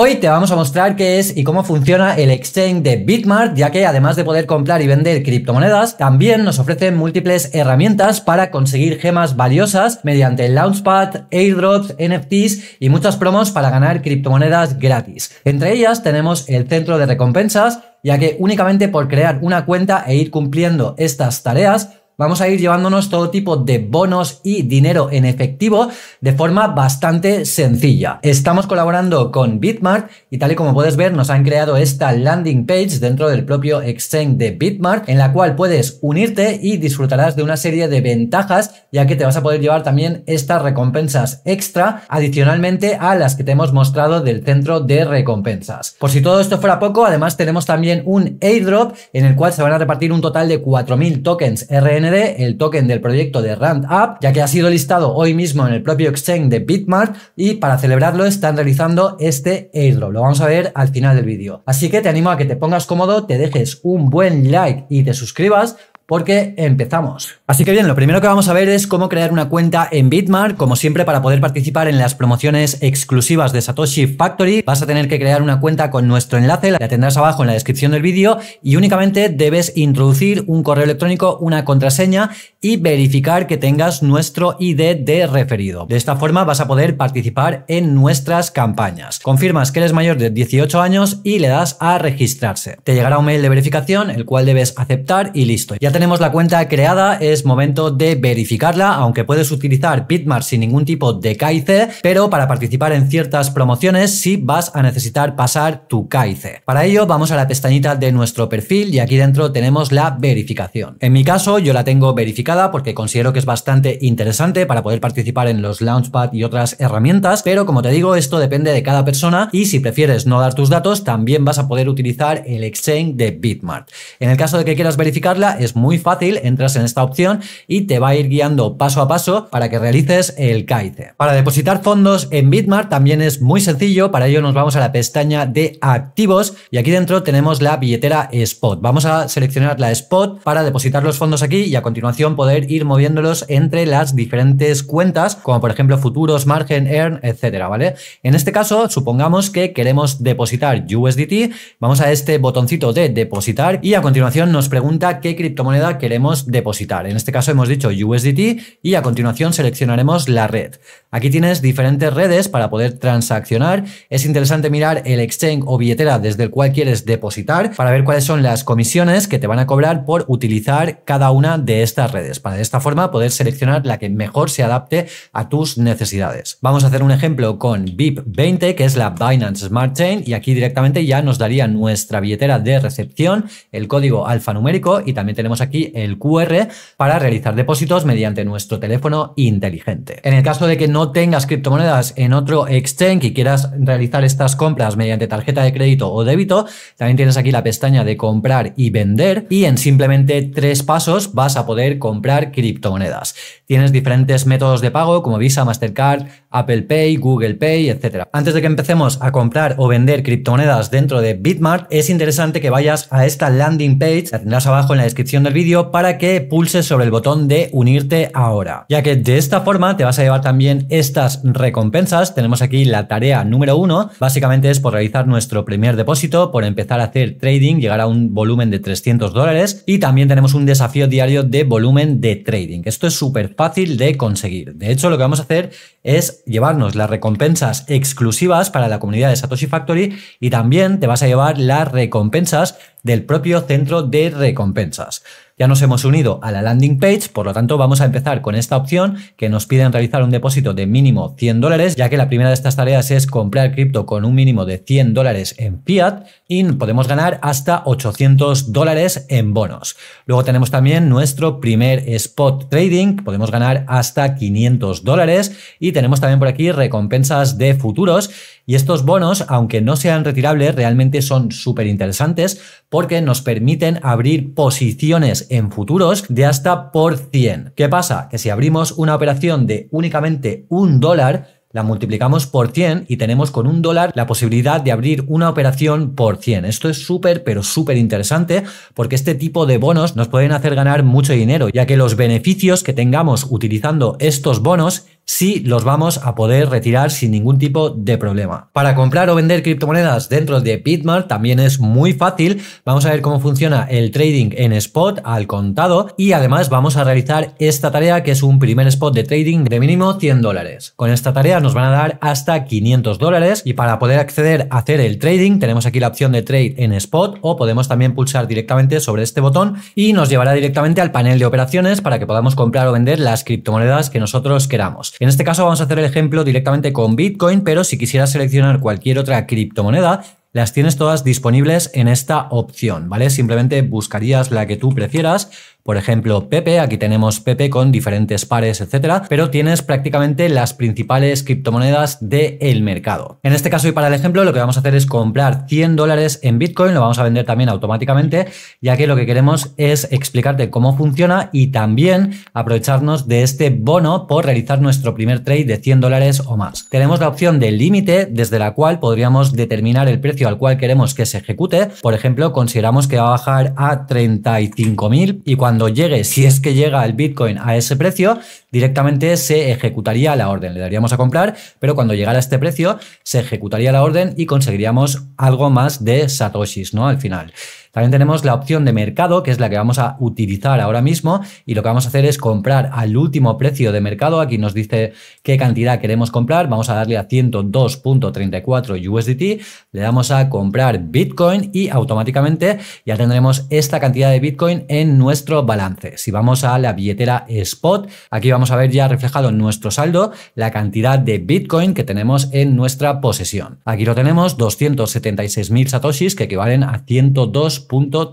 Hoy te vamos a mostrar qué es y cómo funciona el exchange de Bitmart, ya que además de poder comprar y vender criptomonedas, también nos ofrecen múltiples herramientas para conseguir gemas valiosas mediante Launchpad, airdrops, NFTs y muchas promos para ganar criptomonedas gratis. Entre ellas tenemos el centro de recompensas, ya que únicamente por crear una cuenta e ir cumpliendo estas tareas vamos a ir llevándonos todo tipo de bonos y dinero en efectivo de forma bastante sencilla. Estamos colaborando con Bitmart y tal y como puedes ver nos han creado esta landing page dentro del propio exchange de Bitmart en la cual puedes unirte y disfrutarás de una serie de ventajas ya que te vas a poder llevar también estas recompensas extra adicionalmente a las que te hemos mostrado del centro de recompensas. Por si todo esto fuera poco, además tenemos también un airdrop en el cual se van a repartir un total de 4.000 tokens RN el token del proyecto de Rand Up, ya que ha sido listado hoy mismo en el propio exchange de Bitmart y para celebrarlo están realizando este airdrop. Lo vamos a ver al final del vídeo. Así que te animo a que te pongas cómodo, te dejes un buen like y te suscribas porque empezamos. Así que bien, lo primero que vamos a ver es cómo crear una cuenta en Bitmart. Como siempre, para poder participar en las promociones exclusivas de Satoshi Factory, vas a tener que crear una cuenta con nuestro enlace, la tendrás abajo en la descripción del vídeo y únicamente debes introducir un correo electrónico, una contraseña y verificar que tengas nuestro ID de referido. De esta forma vas a poder participar en nuestras campañas. Confirmas que eres mayor de 18 años y le das a registrarse. Te llegará un mail de verificación, el cual debes aceptar y listo. Ya te tenemos la cuenta creada, es momento de verificarla, aunque puedes utilizar Bitmart sin ningún tipo de KIC, pero para participar en ciertas promociones sí vas a necesitar pasar tu KIC. Para ello vamos a la pestañita de nuestro perfil y aquí dentro tenemos la verificación. En mi caso yo la tengo verificada porque considero que es bastante interesante para poder participar en los Launchpad y otras herramientas, pero como te digo esto depende de cada persona y si prefieres no dar tus datos también vas a poder utilizar el exchange de Bitmart. En el caso de que quieras verificarla es muy muy fácil, entras en esta opción y te va a ir guiando paso a paso para que realices el kite Para depositar fondos en Bitmart también es muy sencillo, para ello nos vamos a la pestaña de activos y aquí dentro tenemos la billetera Spot. Vamos a seleccionar la Spot para depositar los fondos aquí y a continuación poder ir moviéndolos entre las diferentes cuentas, como por ejemplo futuros, margen, earn, etcétera, ¿vale? En este caso, supongamos que queremos depositar USDT, vamos a este botoncito de depositar y a continuación nos pregunta qué criptomoneda queremos depositar. En este caso hemos dicho USDT y a continuación seleccionaremos la red. Aquí tienes diferentes redes para poder transaccionar. Es interesante mirar el exchange o billetera desde el cual quieres depositar para ver cuáles son las comisiones que te van a cobrar por utilizar cada una de estas redes, para de esta forma poder seleccionar la que mejor se adapte a tus necesidades. Vamos a hacer un ejemplo con vip 20 que es la Binance Smart Chain, y aquí directamente ya nos daría nuestra billetera de recepción, el código alfanumérico y también tenemos aquí el QR para realizar depósitos mediante nuestro teléfono inteligente. En el caso de que no tengas criptomonedas en otro exchange y quieras realizar estas compras mediante tarjeta de crédito o débito, también tienes aquí la pestaña de comprar y vender y en simplemente tres pasos vas a poder comprar criptomonedas. Tienes diferentes métodos de pago como Visa, Mastercard, Apple Pay, Google Pay, etcétera Antes de que empecemos a comprar o vender criptomonedas dentro de Bitmart, es interesante que vayas a esta landing page, la tendrás abajo en la descripción de vídeo para que pulses sobre el botón de unirte ahora, ya que de esta forma te vas a llevar también estas recompensas. Tenemos aquí la tarea número uno, básicamente es por realizar nuestro primer depósito, por empezar a hacer trading, llegar a un volumen de 300 dólares y también tenemos un desafío diario de volumen de trading. Esto es súper fácil de conseguir. De hecho, lo que vamos a hacer es llevarnos las recompensas exclusivas para la comunidad de Satoshi Factory y también te vas a llevar las recompensas del propio centro de recompensas. Ya nos hemos unido a la landing page, por lo tanto vamos a empezar con esta opción que nos piden realizar un depósito de mínimo 100 dólares, ya que la primera de estas tareas es comprar cripto con un mínimo de 100 dólares en fiat y podemos ganar hasta 800 dólares en bonos. Luego tenemos también nuestro primer spot trading, podemos ganar hasta 500 dólares y tenemos también por aquí recompensas de futuros y estos bonos, aunque no sean retirables, realmente son súper interesantes porque nos permiten abrir posiciones en futuros de hasta por 100. ¿Qué pasa? Que si abrimos una operación de únicamente un dólar, la multiplicamos por 100 y tenemos con un dólar la posibilidad de abrir una operación por 100. Esto es súper, pero súper interesante porque este tipo de bonos nos pueden hacer ganar mucho dinero, ya que los beneficios que tengamos utilizando estos bonos si los vamos a poder retirar sin ningún tipo de problema. Para comprar o vender criptomonedas dentro de Bitmart también es muy fácil. Vamos a ver cómo funciona el trading en spot al contado y además vamos a realizar esta tarea que es un primer spot de trading de mínimo 100 dólares. Con esta tarea nos van a dar hasta 500 dólares y para poder acceder a hacer el trading tenemos aquí la opción de trade en spot o podemos también pulsar directamente sobre este botón y nos llevará directamente al panel de operaciones para que podamos comprar o vender las criptomonedas que nosotros queramos. En este caso vamos a hacer el ejemplo directamente con Bitcoin, pero si quisieras seleccionar cualquier otra criptomoneda, las tienes todas disponibles en esta opción, ¿vale? Simplemente buscarías la que tú prefieras, por ejemplo, Pepe, aquí tenemos Pepe con diferentes pares, etcétera, pero tienes prácticamente las principales criptomonedas del mercado. En este caso y para el ejemplo, lo que vamos a hacer es comprar 100 dólares en Bitcoin, lo vamos a vender también automáticamente, ya que lo que queremos es explicarte cómo funciona y también aprovecharnos de este bono por realizar nuestro primer trade de 100 dólares o más. Tenemos la opción de límite desde la cual podríamos determinar el precio al cual queremos que se ejecute. Por ejemplo, consideramos que va a bajar a 35.000 y cuando cuando llegue, si es que llega el Bitcoin a ese precio, directamente se ejecutaría la orden. Le daríamos a comprar, pero cuando llegara a este precio, se ejecutaría la orden y conseguiríamos algo más de satoshis, ¿no? Al final. También tenemos la opción de mercado, que es la que vamos a utilizar ahora mismo y lo que vamos a hacer es comprar al último precio de mercado. Aquí nos dice qué cantidad queremos comprar. Vamos a darle a 102.34 USDT, le damos a comprar Bitcoin y automáticamente ya tendremos esta cantidad de Bitcoin en nuestro balance. Si vamos a la billetera Spot, aquí vamos a ver ya reflejado en nuestro saldo la cantidad de Bitcoin que tenemos en nuestra posesión. Aquí lo tenemos, 276.000 satoshis que equivalen a 102.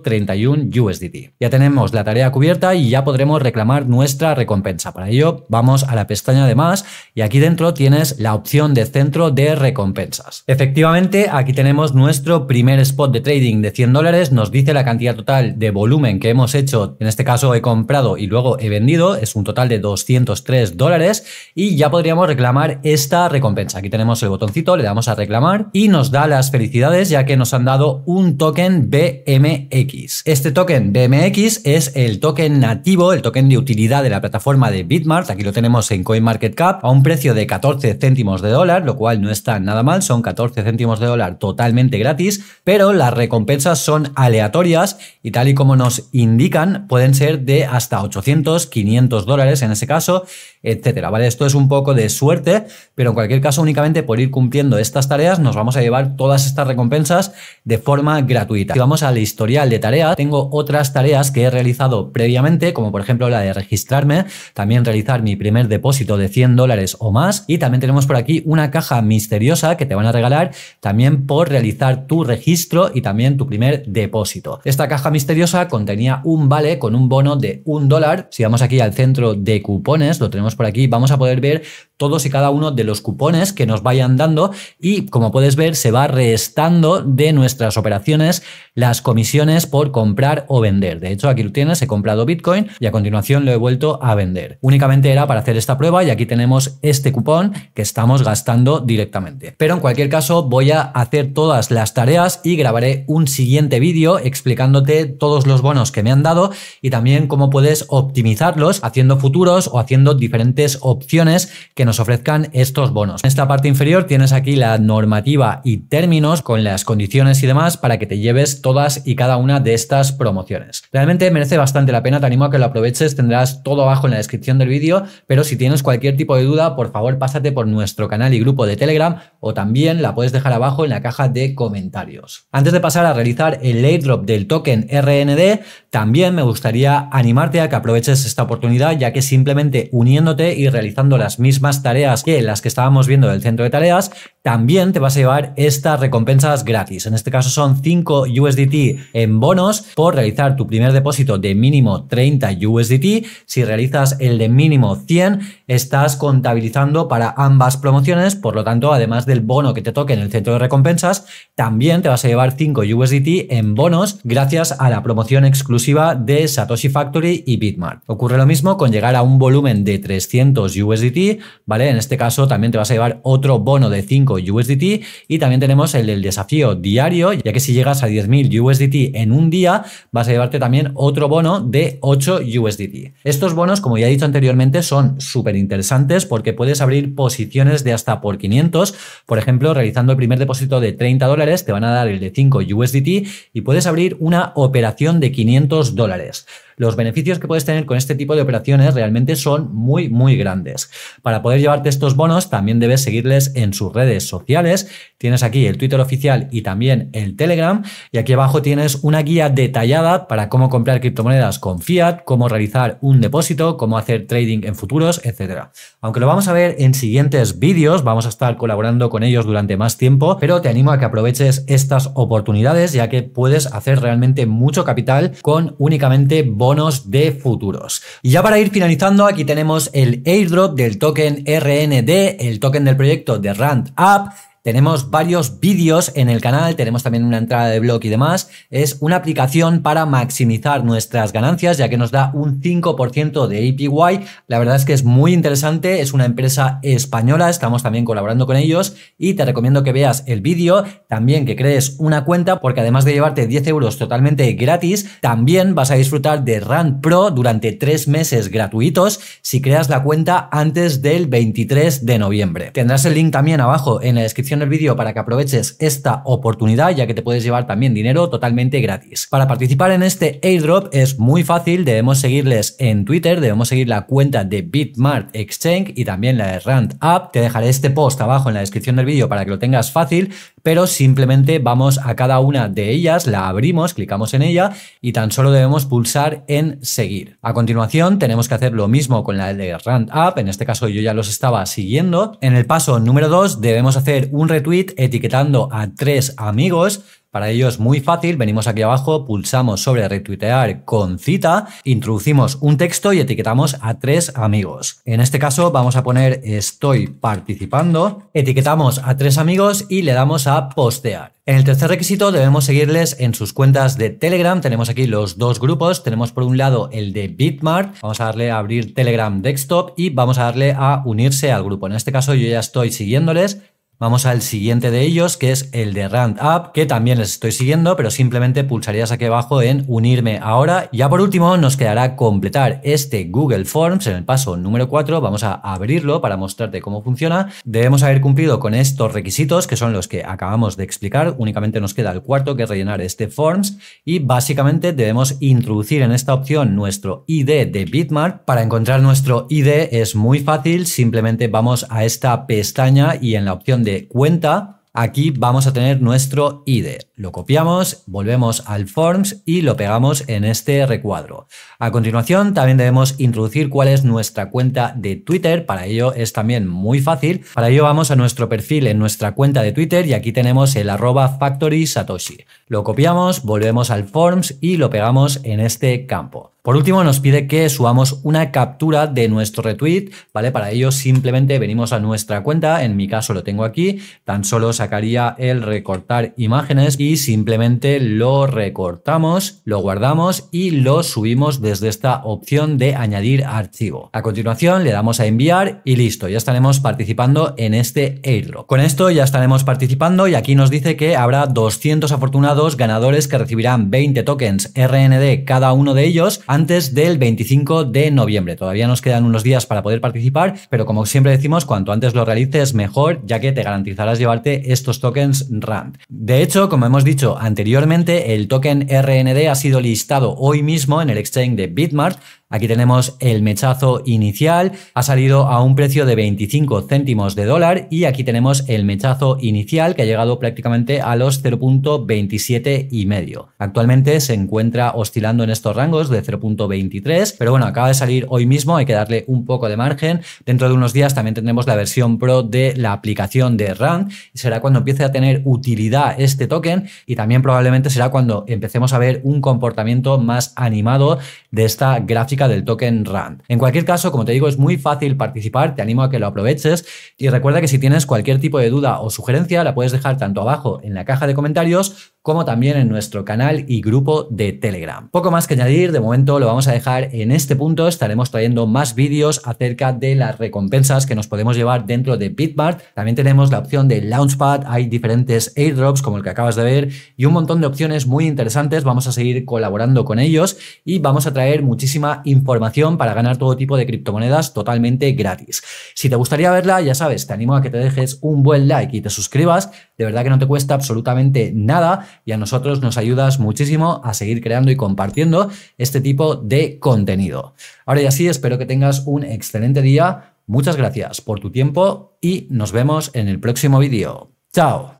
31 USDT. Ya tenemos la tarea cubierta y ya podremos reclamar nuestra recompensa. Para ello, vamos a la pestaña de más y aquí dentro tienes la opción de centro de recompensas. Efectivamente, aquí tenemos nuestro primer spot de trading de 100 dólares. Nos dice la cantidad total de volumen que hemos hecho. En este caso he comprado y luego he vendido. Es un total de 203 dólares y ya podríamos reclamar esta recompensa. Aquí tenemos el botoncito, le damos a reclamar y nos da las felicidades ya que nos han dado un token BE BMX. Este token BMX es el token nativo, el token de utilidad de la plataforma de Bitmart. Aquí lo tenemos en CoinMarketCap a un precio de 14 céntimos de dólar, lo cual no está nada mal. Son 14 céntimos de dólar totalmente gratis, pero las recompensas son aleatorias y tal y como nos indican pueden ser de hasta 800, 500 dólares en ese caso etcétera. ¿vale? Esto es un poco de suerte, pero en cualquier caso, únicamente por ir cumpliendo estas tareas, nos vamos a llevar todas estas recompensas de forma gratuita. Si vamos al historial de tareas, tengo otras tareas que he realizado previamente, como por ejemplo la de registrarme, también realizar mi primer depósito de 100 dólares o más, y también tenemos por aquí una caja misteriosa que te van a regalar también por realizar tu registro y también tu primer depósito. Esta caja misteriosa contenía un vale con un bono de un dólar. Si vamos aquí al centro de cupones, lo tenemos por aquí, vamos a poder ver todos y cada uno de los cupones que nos vayan dando y como puedes ver se va restando de nuestras operaciones las comisiones por comprar o vender. De hecho aquí lo tienes, he comprado Bitcoin y a continuación lo he vuelto a vender. Únicamente era para hacer esta prueba y aquí tenemos este cupón que estamos gastando directamente. Pero en cualquier caso voy a hacer todas las tareas y grabaré un siguiente vídeo explicándote todos los bonos que me han dado y también cómo puedes optimizarlos haciendo futuros o haciendo diferentes opciones que nos ofrezcan estos bonos. En esta parte inferior tienes aquí la normativa y términos con las condiciones y demás para que te lleves todas y cada una de estas promociones. Realmente merece bastante la pena, te animo a que lo aproveches, tendrás todo abajo en la descripción del vídeo, pero si tienes cualquier tipo de duda, por favor pásate por nuestro canal y grupo de Telegram o también la puedes dejar abajo en la caja de comentarios. Antes de pasar a realizar el airdrop del token RND, también me gustaría animarte a que aproveches esta oportunidad ya que simplemente uniéndote y realizando las mismas tareas que las que estábamos viendo del centro de tareas, también te vas a llevar estas recompensas gratis. En este caso son 5 USDT en bonos por realizar tu primer depósito de mínimo 30 USDT. Si realizas el de mínimo 100, estás contabilizando para ambas promociones, por lo tanto, además del bono que te toque en el centro de recompensas, también te vas a llevar 5 USDT en bonos gracias a la promoción exclusiva de Satoshi Factory y Bitmart. Ocurre lo mismo con llegar a un volumen de 30%. 300 USDT, ¿vale? En este caso también te vas a llevar otro bono de 5 USDT y también tenemos el desafío diario, ya que si llegas a 10.000 USDT en un día, vas a llevarte también otro bono de 8 USDT. Estos bonos, como ya he dicho anteriormente, son súper interesantes porque puedes abrir posiciones de hasta por 500. Por ejemplo, realizando el primer depósito de 30 dólares, te van a dar el de 5 USDT y puedes abrir una operación de 500 dólares. Los beneficios que puedes tener con este tipo de operaciones realmente son muy, muy grandes. Para poder llevarte estos bonos, también debes seguirles en sus redes sociales. Tienes aquí el Twitter oficial y también el Telegram. Y aquí abajo tienes una guía detallada para cómo comprar criptomonedas con fiat, cómo realizar un depósito, cómo hacer trading en futuros, etc. Aunque lo vamos a ver en siguientes vídeos, vamos a estar colaborando con ellos durante más tiempo, pero te animo a que aproveches estas oportunidades ya que puedes hacer realmente mucho capital con únicamente bonos bonos de futuros. Y ya para ir finalizando, aquí tenemos el airdrop del token RND, el token del proyecto de Rand App, tenemos varios vídeos en el canal, tenemos también una entrada de blog y demás. Es una aplicación para maximizar nuestras ganancias, ya que nos da un 5% de APY. La verdad es que es muy interesante, es una empresa española, estamos también colaborando con ellos y te recomiendo que veas el vídeo, también que crees una cuenta, porque además de llevarte 10 euros totalmente gratis, también vas a disfrutar de Rand Pro durante 3 meses gratuitos si creas la cuenta antes del 23 de noviembre. Tendrás el link también abajo en la descripción en vídeo para que aproveches esta oportunidad, ya que te puedes llevar también dinero totalmente gratis. Para participar en este airdrop es muy fácil, debemos seguirles en Twitter, debemos seguir la cuenta de Bitmart Exchange y también la de Rand App. Te dejaré este post abajo en la descripción del vídeo para que lo tengas fácil pero simplemente vamos a cada una de ellas, la abrimos, clicamos en ella y tan solo debemos pulsar en seguir. A continuación tenemos que hacer lo mismo con la de Rand Up, en este caso yo ya los estaba siguiendo. En el paso número 2 debemos hacer un retweet etiquetando a tres amigos para ello es muy fácil, venimos aquí abajo, pulsamos sobre retuitear con cita, introducimos un texto y etiquetamos a tres amigos. En este caso vamos a poner estoy participando, etiquetamos a tres amigos y le damos a postear. En el tercer requisito debemos seguirles en sus cuentas de Telegram. Tenemos aquí los dos grupos. Tenemos por un lado el de Bitmart. Vamos a darle a abrir Telegram Desktop y vamos a darle a unirse al grupo. En este caso yo ya estoy siguiéndoles Vamos al siguiente de ellos, que es el de Rand Up, que también les estoy siguiendo, pero simplemente pulsarías aquí abajo en unirme ahora. Ya por último, nos quedará completar este Google Forms en el paso número 4. Vamos a abrirlo para mostrarte cómo funciona. Debemos haber cumplido con estos requisitos, que son los que acabamos de explicar. Únicamente nos queda el cuarto, que es rellenar este Forms. Y básicamente debemos introducir en esta opción nuestro ID de Bitmark. Para encontrar nuestro ID es muy fácil, simplemente vamos a esta pestaña y en la opción de cuenta, aquí vamos a tener nuestro ID. Lo copiamos, volvemos al Forms y lo pegamos en este recuadro. A continuación también debemos introducir cuál es nuestra cuenta de Twitter, para ello es también muy fácil. Para ello vamos a nuestro perfil en nuestra cuenta de Twitter y aquí tenemos el arroba factory satoshi. Lo copiamos, volvemos al Forms y lo pegamos en este campo. Por último, nos pide que subamos una captura de nuestro retweet, ¿vale? Para ello simplemente venimos a nuestra cuenta, en mi caso lo tengo aquí, tan solo sacaría el recortar imágenes y simplemente lo recortamos, lo guardamos y lo subimos desde esta opción de añadir archivo. A continuación le damos a enviar y listo, ya estaremos participando en este airdrop. Con esto ya estaremos participando y aquí nos dice que habrá 200 afortunados ganadores que recibirán 20 tokens RND cada uno de ellos antes del 25 de noviembre. Todavía nos quedan unos días para poder participar, pero como siempre decimos, cuanto antes lo realices mejor, ya que te garantizarás llevarte estos tokens RAND. De hecho, como hemos dicho anteriormente, el token RND ha sido listado hoy mismo en el exchange de Bitmart Aquí tenemos el mechazo inicial, ha salido a un precio de 25 céntimos de dólar y aquí tenemos el mechazo inicial que ha llegado prácticamente a los 0.27 y medio. Actualmente se encuentra oscilando en estos rangos de 0.23, pero bueno, acaba de salir hoy mismo, hay que darle un poco de margen. Dentro de unos días también tendremos la versión pro de la aplicación de RAN. será cuando empiece a tener utilidad este token y también probablemente será cuando empecemos a ver un comportamiento más animado de esta gráfica del token RAND. En cualquier caso, como te digo, es muy fácil participar, te animo a que lo aproveches y recuerda que si tienes cualquier tipo de duda o sugerencia, la puedes dejar tanto abajo en la caja de comentarios como también en nuestro canal y grupo de Telegram. Poco más que añadir, de momento lo vamos a dejar en este punto, estaremos trayendo más vídeos acerca de las recompensas que nos podemos llevar dentro de Bitmart, también tenemos la opción de Launchpad, hay diferentes airdrops como el que acabas de ver y un montón de opciones muy interesantes, vamos a seguir colaborando con ellos y vamos a traer muchísima información para ganar todo tipo de criptomonedas totalmente gratis. Si te gustaría verla, ya sabes, te animo a que te dejes un buen like y te suscribas, de verdad que no te cuesta absolutamente nada y a nosotros nos ayudas muchísimo a seguir creando y compartiendo este tipo de contenido. Ahora y sí, espero que tengas un excelente día. Muchas gracias por tu tiempo y nos vemos en el próximo vídeo. ¡Chao!